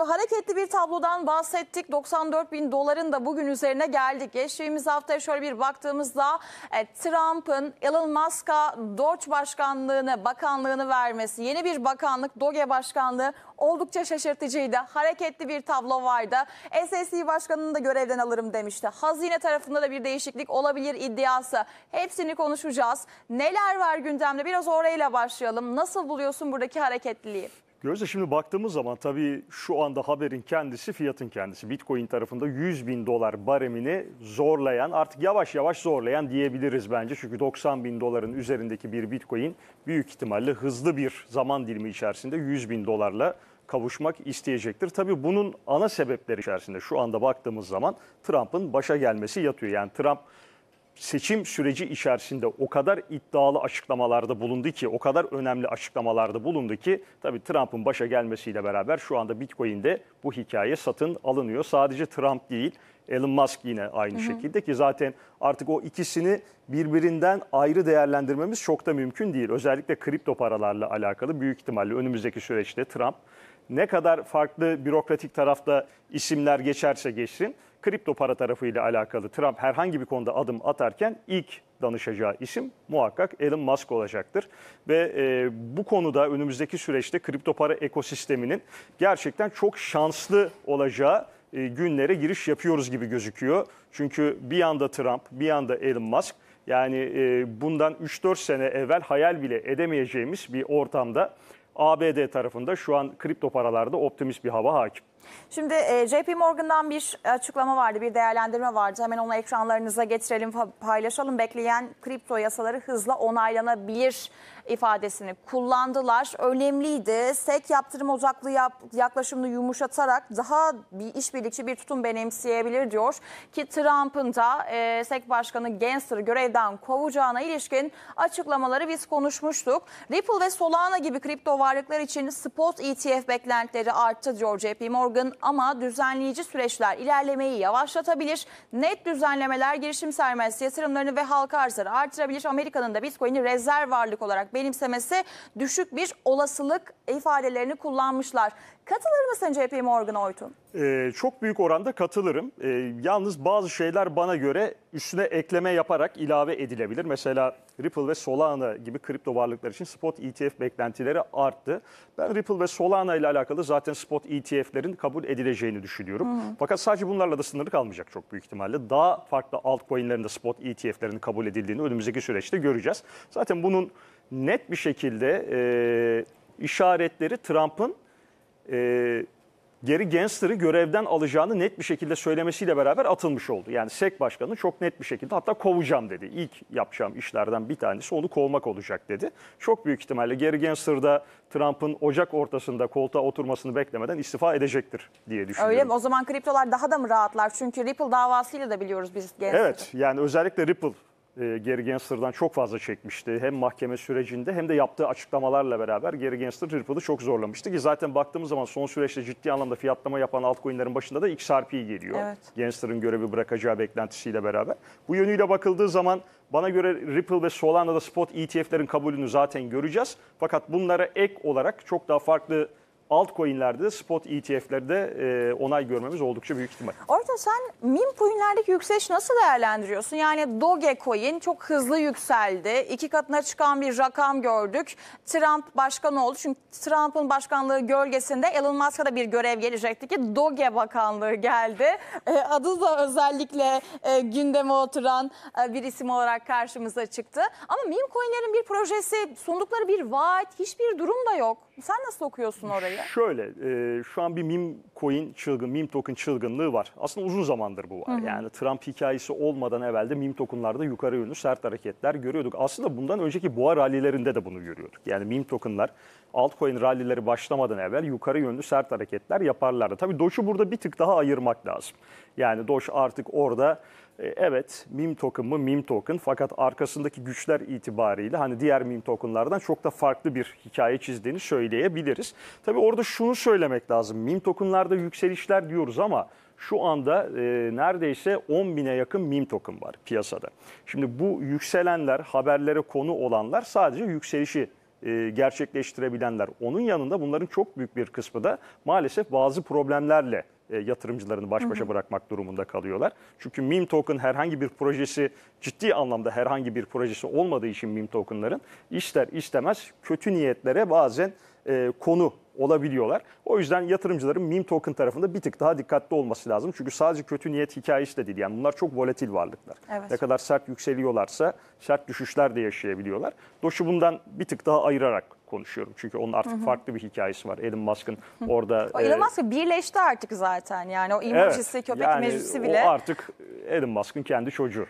mı? Hareketli bir tablodan bahsettik. 94 bin doların da bugün üzerine geldik. Geçtiğimiz haftaya şöyle bir baktığımızda e, Trump'ın Elon Musk'a Doge başkanlığını, bakanlığını vermesi, yeni bir bakanlık Doge başkanlığı oldukça şaşırtıcıydı. Hareketli bir tablo vardı. SSC başkanını da görevden alırım demişti. Hazine tarafında da bir değişiklik olabilir iddiası. Hepsini konuşacağız. Neler var gündemde? Biraz orayla başlayalım. Nasıl buluyorsun buradaki hareketliliği? Gözde şimdi baktığımız zaman tabii şu anda haberin kendisi fiyatın kendisi. Bitcoin tarafında 100 bin dolar baremini zorlayan artık yavaş yavaş zorlayan diyebiliriz bence. Çünkü 90 bin doların üzerindeki bir Bitcoin büyük ihtimalle hızlı bir zaman dilimi içerisinde 100 bin dolarla kavuşmak isteyecektir. Tabii bunun ana sebepleri içerisinde şu anda baktığımız zaman Trump'ın başa gelmesi yatıyor. Yani Trump seçim süreci içerisinde o kadar iddialı açıklamalarda bulundu ki, o kadar önemli açıklamalarda bulundu ki tabii Trump'ın başa gelmesiyle beraber şu anda Bitcoin'de bu hikaye satın alınıyor. Sadece Trump değil, Elon Musk yine aynı hı hı. şekilde ki zaten artık o ikisini birbirinden ayrı değerlendirmemiz çok da mümkün değil. Özellikle kripto paralarla alakalı büyük ihtimalle önümüzdeki süreçte Trump ne kadar farklı bürokratik tarafta isimler geçerse geçsin kripto para tarafıyla alakalı Trump herhangi bir konuda adım atarken ilk danışacağı isim muhakkak Elon Musk olacaktır. Ve e, bu konuda önümüzdeki süreçte kripto para ekosisteminin gerçekten çok şanslı olacağı e, günlere giriş yapıyoruz gibi gözüküyor. Çünkü bir yanda Trump, bir yanda Elon Musk yani e, bundan 3-4 sene evvel hayal bile edemeyeceğimiz bir ortamda ABD tarafında şu an kripto paralarda optimist bir hava hakim. Şimdi e, JP Morgan'dan bir açıklama vardı, bir değerlendirme vardı. Hemen onu ekranlarınıza getirelim, paylaşalım. Bekleyen kripto yasaları hızla onaylanabilir ifadesini kullandılar. Önemliydi. SEC yaptırım uzaklığı yap, yaklaşımını yumuşatarak daha bir işbirlikçi bir tutum benimseyebilir diyor. Ki Trump'ın da e, SEC Başkanı Gensler'ı görevden kovacağına ilişkin açıklamaları biz konuşmuştuk. Ripple ve Solana gibi kripto varlıklar için spot ETF beklentileri arttı diyor JP Morgan organ ama düzenleyici süreçler ilerlemeyi yavaşlatabilir. Net düzenlemeler girişim sermayesi yatırımlarını ve halka arzları artırabilir. Amerika'nın da Bitcoin'i rezerv varlık olarak benimsemesi düşük bir olasılık ifadelerini kullanmışlar. Katılır mısın JP Morgan Oytun? Ee, çok büyük oranda katılırım. Ee, yalnız bazı şeyler bana göre üstüne ekleme yaparak ilave edilebilir. Mesela Ripple ve Solana gibi kripto varlıklar için spot ETF beklentileri arttı. Ben Ripple ve Solana ile alakalı zaten spot ETF'lerin kabul edileceğini düşünüyorum. Hı hı. Fakat sadece bunlarla da sınırlı kalmayacak çok büyük ihtimalle. Daha farklı altcoin'lerin de spot ETF'lerin kabul edildiğini önümüzdeki süreçte göreceğiz. Zaten bunun net bir şekilde e, işaretleri Trump'ın e, ee, geri Gensler'ı görevden alacağını net bir şekilde söylemesiyle beraber atılmış oldu. Yani SEK Başkanı çok net bir şekilde hatta kovacağım dedi. İlk yapacağım işlerden bir tanesi onu kovmak olacak dedi. Çok büyük ihtimalle geri Gensler da Trump'ın Ocak ortasında koltuğa oturmasını beklemeden istifa edecektir diye düşünüyorum. Öyle mi? O zaman kriptolar daha da mı rahatlar? Çünkü Ripple davasıyla da biliyoruz biz Gensler'ı. Evet yani özellikle Ripple e, Gary Gensler'dan çok fazla çekmişti. Hem mahkeme sürecinde hem de yaptığı açıklamalarla beraber Gary Gensler Riple'ı çok zorlamıştı. Ki zaten baktığımız zaman son süreçte ciddi anlamda fiyatlama yapan altcoin'lerin başında da XRP geliyor. Evet. Gensler'ın görevi bırakacağı beklentisiyle beraber. Bu yönüyle bakıldığı zaman bana göre Ripple ve Solana'da spot ETF'lerin kabulünü zaten göreceğiz. Fakat bunlara ek olarak çok daha farklı altcoin'lerde e de spot ETF'lerde e, onay görmemiz oldukça büyük ihtimal. Orta sen meme coin'lerdeki yükseliş nasıl değerlendiriyorsun? Yani Dogecoin çok hızlı yükseldi. iki katına çıkan bir rakam gördük. Trump başkan oldu. Çünkü Trump'ın başkanlığı gölgesinde Elon Musk'a da bir görev gelecekti ki Doge Bakanlığı geldi. E, adı da özellikle e, gündeme oturan e, bir isim olarak karşımıza çıktı. Ama meme coin'lerin bir projesi, sundukları bir vaat, hiçbir durum da yok. Sen nasıl okuyorsun orayı? mesela? Şöyle, e, şu an bir meme coin çılgın, meme token çılgınlığı var. Aslında uzun zamandır bu var. Hı hı. Yani Trump hikayesi olmadan evvel de meme tokenlarda yukarı yönlü sert hareketler görüyorduk. Aslında bundan önceki boğa rallilerinde de bunu görüyorduk. Yani meme tokenlar altcoin rallileri başlamadan evvel yukarı yönlü sert hareketler yaparlardı. Tabii Doge'u burada bir tık daha ayırmak lazım. Yani Doge artık orada e, evet meme token mı meme token fakat arkasındaki güçler itibariyle hani diğer meme tokenlardan çok da farklı bir hikaye çizdiğini söyleyebiliriz. Tabii orada şunu söylemek lazım. Meme tokenlarda yükselişler diyoruz ama şu anda e, neredeyse 10 bine yakın meme token var piyasada. Şimdi bu yükselenler, haberlere konu olanlar sadece yükselişi e, gerçekleştirebilenler. Onun yanında bunların çok büyük bir kısmı da maalesef bazı problemlerle e, yatırımcılarını baş başa bırakmak durumunda kalıyorlar. Çünkü meme token herhangi bir projesi ciddi anlamda herhangi bir projesi olmadığı için meme tokenların ister istemez kötü niyetlere bazen e, konu olabiliyorlar. O yüzden yatırımcıların meme token tarafında bir tık daha dikkatli olması lazım. Çünkü sadece kötü niyet hikayesi de değil. Yani bunlar çok volatil varlıklar. Evet. Ne kadar sert yükseliyorlarsa sert düşüşler de yaşayabiliyorlar. Doşu bundan bir tık daha ayırarak konuşuyorum. Çünkü onun artık hı hı. farklı bir hikayesi var. Elon Musk'ın orada... o e, Elon Musk e, birleşti artık zaten yani o imajisi, evet, köpek yani meclisi bile. O artık Elon Musk'ın kendi çocuğu.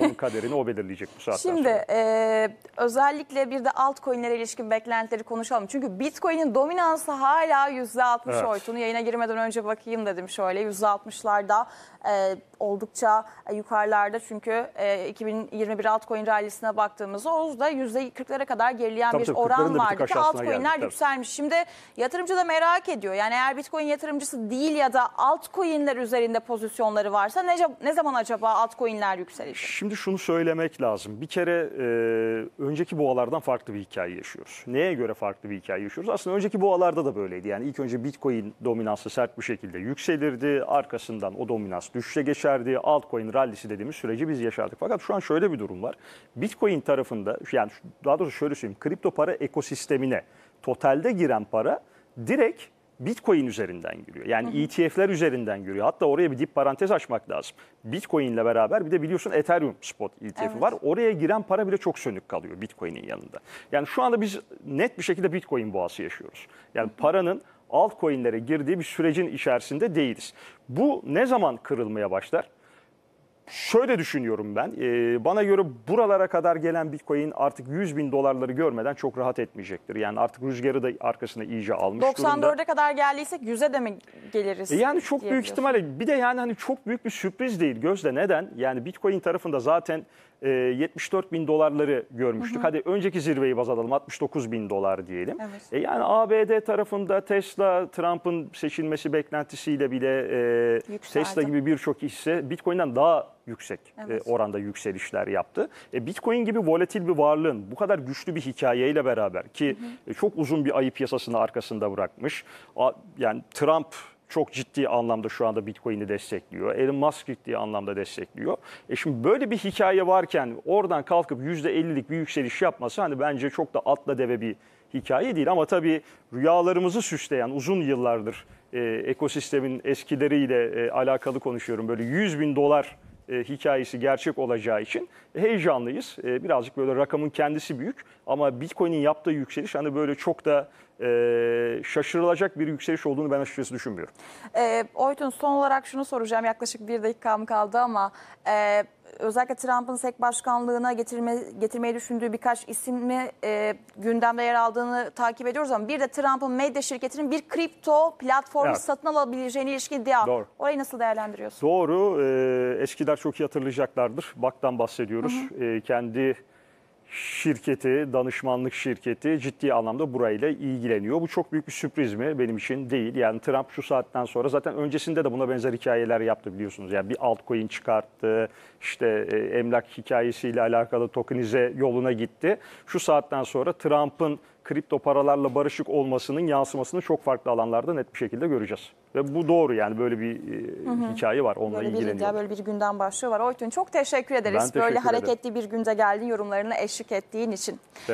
Onun kaderini o belirleyecek bu saatten Şimdi, sonra. Şimdi e, özellikle bir de altcoin'lere ilişkin beklentileri konuşalım. Çünkü Bitcoin'in dominansı hala %60 evet. oytunu. Yayına girmeden önce bakayım dedim şöyle %60'larda... E, oldukça e, yukarılarda çünkü 2021 e, altcoin rallisine baktığımızda Oğuz'da %40'lara kadar gerileyen tabii bir oran vardı ki altcoin'ler yükselmiş. Şimdi yatırımcı da merak ediyor. Yani eğer Bitcoin yatırımcısı değil ya da altcoin'ler üzerinde pozisyonları varsa ne, ne zaman acaba altcoin'ler yükselecek? Şimdi şunu söylemek lazım. Bir kere e, önceki boğalardan farklı bir hikaye yaşıyoruz. Neye göre farklı bir hikaye yaşıyoruz? Aslında önceki boğalarda da böyleydi. Yani ilk önce Bitcoin dominansı sert bir şekilde yükselirdi. Arkasından o dominans düşüşe geçer gösterdiği altcoin rallisi dediğimiz süreci biz yaşardık. Fakat şu an şöyle bir durum var. Bitcoin tarafında yani daha doğrusu şöyle söyleyeyim. Kripto para ekosistemine totalde giren para direkt Bitcoin üzerinden giriyor. Yani hı hı. ETF'ler üzerinden giriyor. Hatta oraya bir dip parantez açmak lazım. Bitcoin ile beraber bir de biliyorsun Ethereum spot ETF'i evet. var. Oraya giren para bile çok sönük kalıyor Bitcoin'in yanında. Yani şu anda biz net bir şekilde Bitcoin boğası yaşıyoruz. Yani hı hı. paranın altcoin'lere girdiği bir sürecin içerisinde değiliz. Bu ne zaman kırılmaya başlar? Şöyle düşünüyorum ben. E, bana göre buralara kadar gelen Bitcoin artık 100 bin dolarları görmeden çok rahat etmeyecektir. Yani artık rüzgarı da arkasına iyice almış 94'e durumda. kadar geldiysek 100'e de mi geliriz? E yani çok büyük ihtimalle bir de yani hani çok büyük bir sürpriz değil Gözde. Neden? Yani Bitcoin tarafında zaten 74 e, bin dolarları görmüştük. Hı hı. Hadi önceki zirveyi baz alalım 69 bin dolar diyelim. Evet. E yani ABD tarafında Tesla, Trump'ın seçilmesi beklentisiyle bile e, Tesla gibi birçok hisse Bitcoin'den daha yüksek e, evet. e, oranda yükselişler yaptı. E, Bitcoin gibi volatil bir varlığın bu kadar güçlü bir hikayeyle beraber ki hı hı. E, çok uzun bir ayı piyasasını arkasında bırakmış. A, yani Trump çok ciddi anlamda şu anda Bitcoin'i destekliyor. Elon Musk ciddi anlamda destekliyor. E şimdi böyle bir hikaye varken oradan kalkıp %50'lik bir yükseliş yapması hani bence çok da atla deve bir hikaye değil ama tabii rüyalarımızı süsleyen uzun yıllardır e, ekosistemin eskileriyle e, alakalı konuşuyorum. Böyle 100 bin dolar e, hikayesi gerçek olacağı için heyecanlıyız. E, birazcık böyle rakamın kendisi büyük ama Bitcoin'in yaptığı yükseliş hani böyle çok da e, şaşırılacak bir yükseliş olduğunu ben açıkçası düşünmüyorum. E, Oytun son olarak şunu soracağım yaklaşık bir dakikam kaldı ama... E, özellikle Trump'ın SEC başkanlığına getirme, getirmeyi düşündüğü birkaç ismi e, gündemde yer aldığını takip ediyoruz ama bir de Trump'ın medya şirketinin bir kripto platformu evet. satın alabileceğine ilişkin iddia. Doğru. Orayı nasıl değerlendiriyorsun? Doğru. E, eskiler çok iyi hatırlayacaklardır. Bak'tan bahsediyoruz. Hı hı. E, kendi şirketi, danışmanlık şirketi ciddi anlamda burayla ilgileniyor. Bu çok büyük bir sürpriz mi? Benim için değil. Yani Trump şu saatten sonra zaten öncesinde de buna benzer hikayeler yaptı biliyorsunuz. Yani bir altcoin çıkarttı, işte e, emlak hikayesiyle alakalı tokenize yoluna gitti. Şu saatten sonra Trump'ın kripto paralarla barışık olmasının yansımasını çok farklı alanlarda net bir şekilde göreceğiz. Ve bu doğru yani böyle bir e, hı hı. hikaye var onunla ilgili. böyle bir gündem başlığı var. Oytun çok teşekkür ederiz. Ben teşekkür böyle ederim. hareketli bir günde geldiğin yorumlarına eşlik ettiğin için. Evet.